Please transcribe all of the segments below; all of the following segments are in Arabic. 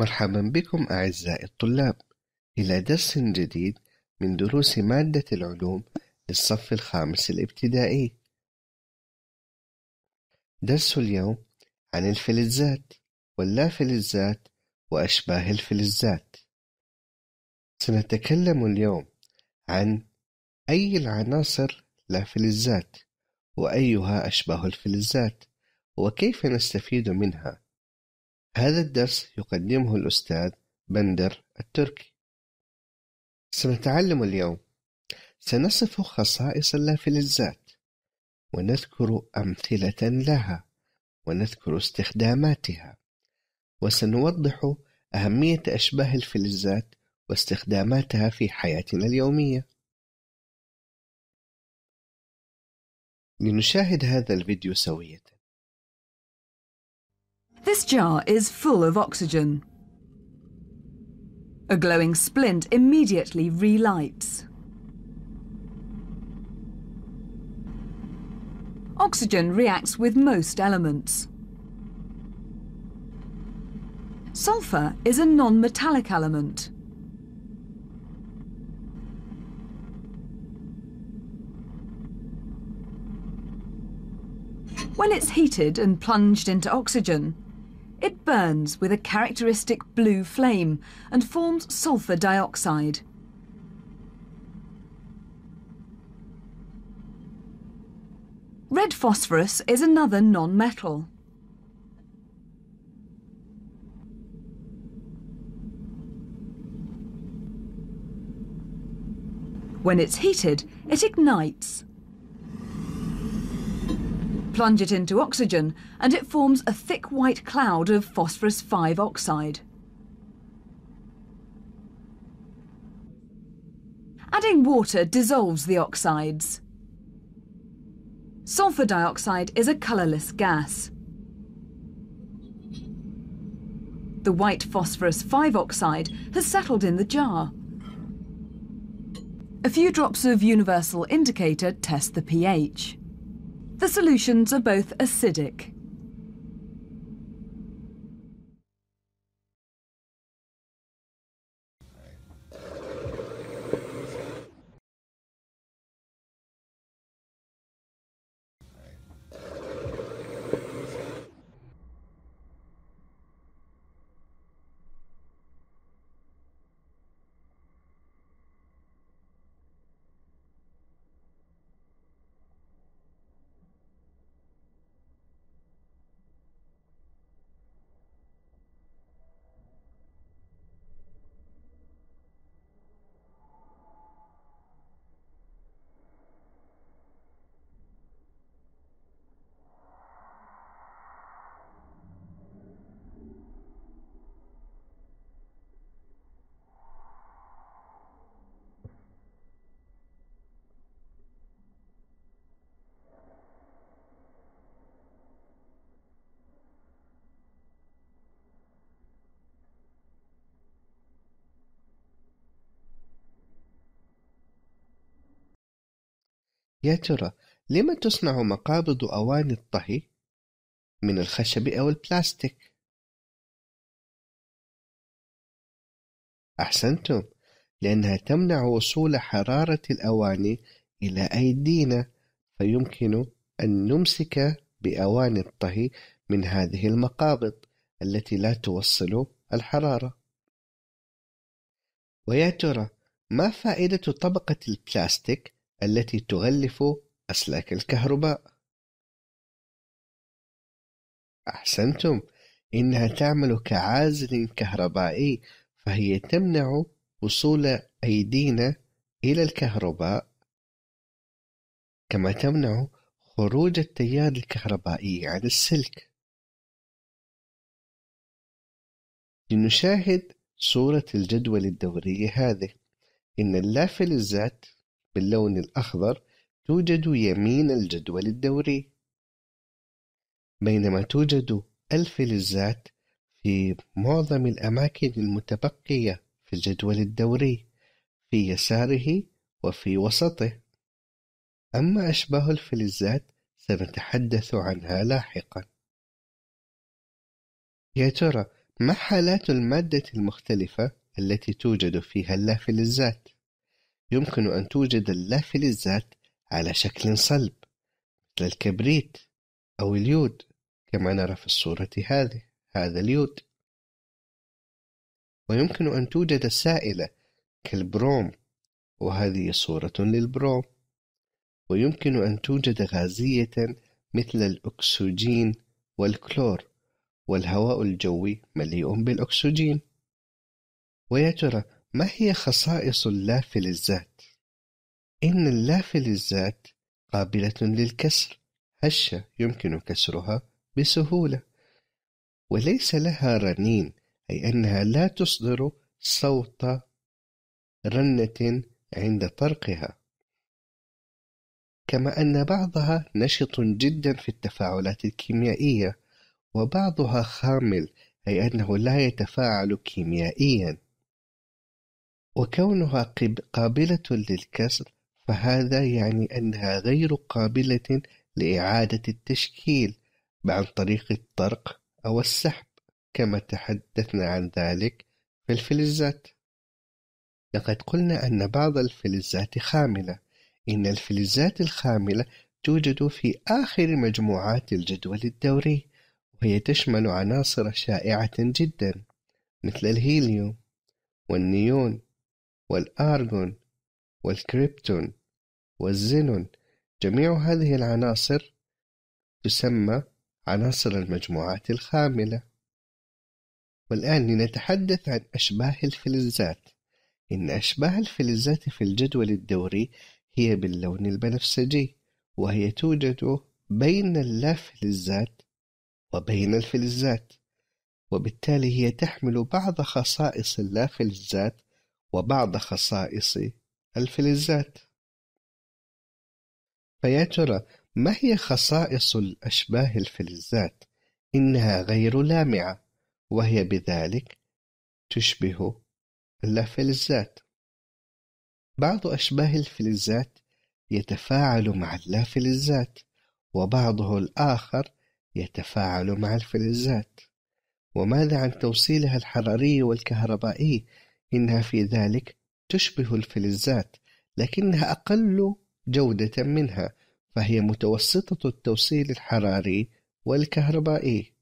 مرحبا بكم أعزائي الطلاب إلى درس جديد من دروس مادة العلوم للصف الخامس الابتدائي درس اليوم عن الفلزات فلزات وأشباه الفلزات سنتكلم اليوم عن أي العناصر لا فلزات وأيها أشبه الفلزات وكيف نستفيد منها هذا الدرس يقدمه الأستاذ بندر التركي سنتعلم اليوم سنصف خصائص اللافلزات ونذكر أمثلة لها ونذكر استخداماتها وسنوضح أهمية أشباه الفلزات واستخداماتها في حياتنا اليومية لنشاهد هذا الفيديو This jar is full of oxygen. A glowing splint immediately relights. Oxygen reacts with most elements. Sulfur is a non-metallic element. When it's heated and plunged into oxygen, it burns with a characteristic blue flame and forms sulfur dioxide. Red phosphorus is another non-metal. When it's heated, it ignites Plunge it into oxygen and it forms a thick white cloud of phosphorus 5 oxide. Adding water dissolves the oxides. Sulfur dioxide is a colourless gas. The white phosphorus 5 oxide has settled in the jar. A few drops of universal indicator test the pH. The solutions are both acidic يا ترى لما تصنع مقابض أواني الطهي من الخشب أو البلاستيك؟ أحسنتم، لأنها تمنع وصول حرارة الأواني إلى أيدينا، فيمكن أن نمسك بأواني الطهي من هذه المقابض التي لا توصل الحرارة. ويا ترى ما فائدة طبقة البلاستيك التي تغلف أسلاك الكهرباء. أحسنتم، إنها تعمل كعازل كهربائي، فهي تمنع وصول أيدينا إلى الكهرباء، كما تمنع خروج التيار الكهربائي عن السلك. لنشاهد صورة الجدول الدوري هذه. إن اللافلزات باللون الأخضر توجد يمين الجدول الدوري بينما توجد الفلزات في معظم الأماكن المتبقية في الجدول الدوري في يساره وفي وسطه أما أشباه الفلزات سنتحدث عنها لاحقا يا ترى ما حالات المادة المختلفة التي توجد فيها اللافلزات؟ يمكن أن توجد اللافلزات على شكل صلب مثل الكبريت أو اليود كما نرى في الصورة هذه هذا اليود ويمكن أن توجد سائلة كالبروم وهذه صورة للبروم ويمكن أن توجد غازية مثل الأكسجين والكلور والهواء الجوي مليء بالأكسجين ويا ترى ما هي خصائص اللافل الذات؟ إن اللافل الذات قابلة للكسر هشة يمكن كسرها بسهولة وليس لها رنين أي أنها لا تصدر صوت رنة عند طرقها كما أن بعضها نشط جدا في التفاعلات الكيميائية وبعضها خامل أي أنه لا يتفاعل كيميائيا وَكَوْنُهَا قَابِلَةً لِلْكَسْرِ فَهَذَا يَعْنِي أَنَّهَا غَيْرُ قَابِلَةٍ لِإِعَادَةِ التَّشْكِيلِ عَنْ طَرِيقِ الطَّرْقِ أَوْ السَّحْبِ كَمَا تَحَدَّثْنَا عَنْ ذَلِكَ فِي الْفِلِزَّاتِ لقد قلنا أن بعض الفلزات خاملة إن الفلزات الخاملة توجد في آخر مجموعات الجدول الدوري وهي تشمل عناصر شائعة جدا مثل الهيليوم والنيون والآرجون والكريبتون والزينون جميع هذه العناصر تسمى عناصر المجموعات الخاملة والآن لنتحدث عن أشباه الفلزات إن أشباه الفلزات في الجدول الدوري هي باللون البنفسجي وهي توجد بين اللافلزات وبين الفلزات وبالتالي هي تحمل بعض خصائص اللافلزات وبعض خصائص الفلزات فيا ترى ما هي خصائص الأشباه الفلزات؟ إنها غير لامعة وهي بذلك تشبه اللافلزات بعض أشباه الفلزات يتفاعل مع اللافلزات وبعضه الآخر يتفاعل مع الفلزات وماذا عن توصيلها الحراري والكهربائي إنها في ذلك تشبه الفلزات لكنها أقل جودة منها فهي متوسطة التوصيل الحراري والكهربائي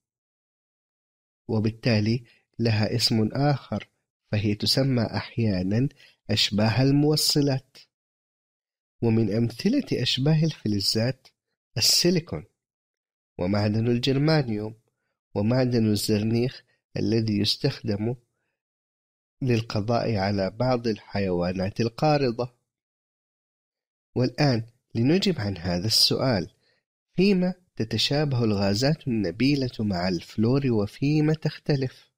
وبالتالي لها اسم آخر فهي تسمى أحيانا أشباه الموصلات ومن أمثلة أشباه الفلزات السيليكون ومعدن الجرمانيوم ومعدن الزرنيخ الذي يستخدم للقضاء على بعض الحيوانات القارضة والآن لنجب عن هذا السؤال فيما تتشابه الغازات النبيلة مع الفلور وفيما تختلف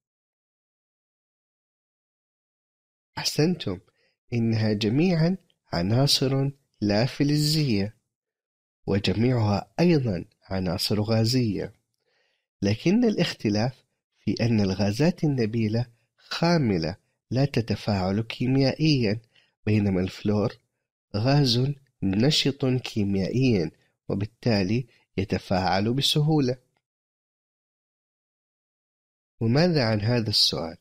أحسنتم إنها جميعا عناصر لا فلزية وجميعها أيضا عناصر غازية لكن الاختلاف في أن الغازات النبيلة خاملة لا تتفاعل كيميائيا بينما الفلور غاز نشط كيميائيا وبالتالي يتفاعل بسهولة وماذا عن هذا السؤال؟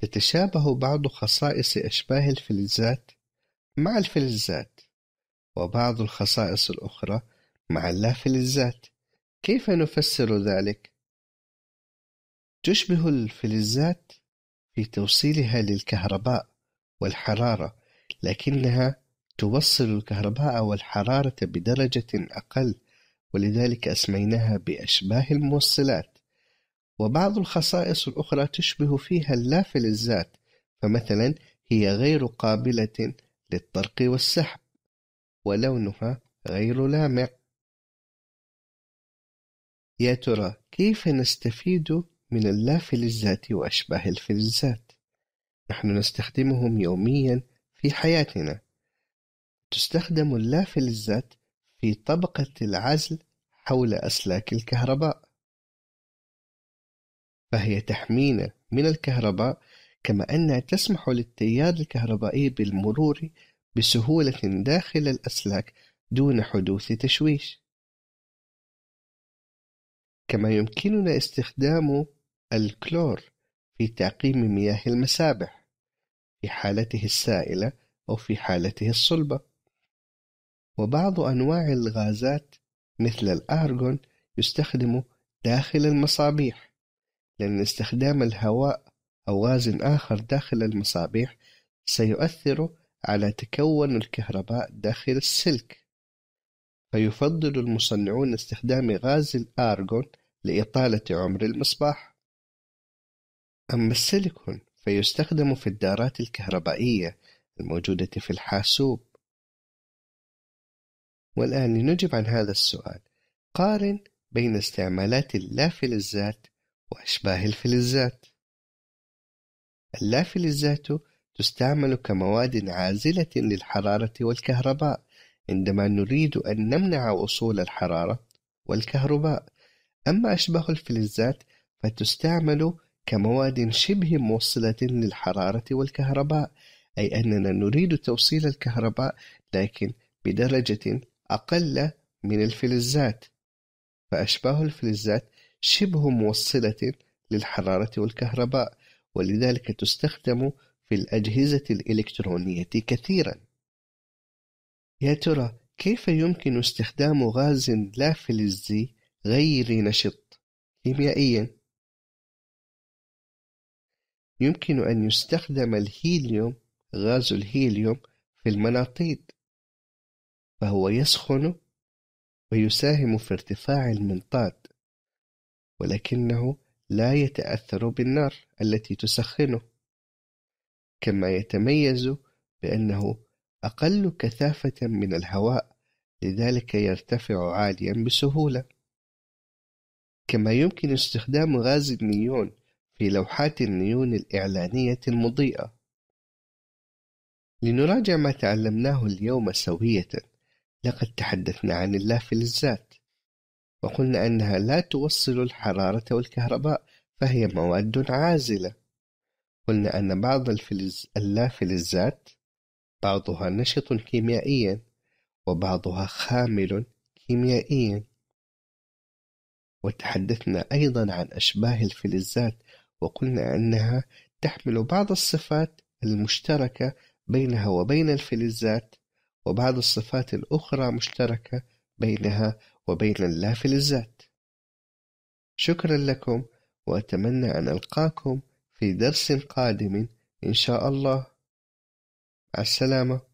تتشابه بعض خصائص أشباه الفلزات مع الفلزات وبعض الخصائص الأخرى مع اللافلزات كيف نفسر ذلك؟ تشبه الفلزات في توصيلها للكهرباء والحرارة، لكنها توصل الكهرباء والحرارة بدرجة أقل، ولذلك أسميناها بأشباه الموصلات. وبعض الخصائص الأخرى تشبه فيها اللافل فلزات، فمثلا هي غير قابلة للطرق والسحب، ولونها غير لامع. يا ترى كيف نستفيد من اللافلزات وأشباه الفلزات نحن نستخدمهم يوميا في حياتنا تستخدم اللافلزات في طبقة العزل حول أسلاك الكهرباء فهي تحمينا من الكهرباء كما أنها تسمح للتيار الكهربائي بالمرور بسهولة داخل الأسلاك دون حدوث تشويش كما يمكننا استخدام الكلور في تعقيم مياه المسابح في حالته السائلة أو في حالته الصلبة وبعض أنواع الغازات مثل الأرجون يستخدم داخل المصابيح لأن استخدام الهواء أو غاز آخر داخل المصابيح سيؤثر على تكون الكهرباء داخل السلك فيفضل المصنعون استخدام غاز الأرجون لإطالة عمر المصباح أما السيليكون فيستخدم في الدارات الكهربائية الموجودة في الحاسوب والآن لنجب عن هذا السؤال قارن بين استعمالات اللافلزات وأشباه الفلزات اللافلزات تستعمل كمواد عازلة للحرارة والكهرباء عندما نريد أن نمنع وصول الحرارة والكهرباء أما أشباه الفلزات فتستعمل كمواد شبه موصلة للحرارة والكهرباء، أي أننا نريد توصيل الكهرباء لكن بدرجة أقل من الفلزات، فأشباه الفلزات شبه موصلة للحرارة والكهرباء، ولذلك تستخدم في الأجهزة الإلكترونية كثيرا. يا ترى كيف يمكن استخدام غاز لا فلزي غير نشط كيميائيا؟ يمكن أن يستخدم الهيليوم غاز الهيليوم في المناطيد فهو يسخن ويساهم في ارتفاع المنطاد ولكنه لا يتأثر بالنار التي تسخنه كما يتميز بأنه أقل كثافة من الهواء لذلك يرتفع عاليا بسهولة كما يمكن استخدام غاز النيون في لوحات النيون الإعلانية المضيئة لنراجع ما تعلمناه اليوم سوية لقد تحدثنا عن اللافلزات وقلنا أنها لا توصل الحرارة والكهرباء فهي مواد عازلة قلنا أن بعض الفلز... اللافلزات بعضها نشط كيميائيا وبعضها خامل كيميائيا وتحدثنا أيضا عن أشباه الفلزات وقلنا أنها تحمل بعض الصفات المشتركة بينها وبين الفلزات وبعض الصفات الأخرى مشتركة بينها وبين اللافلزات شكرا لكم وأتمنى أن ألقاكم في درس قادم إن شاء الله مع السلامة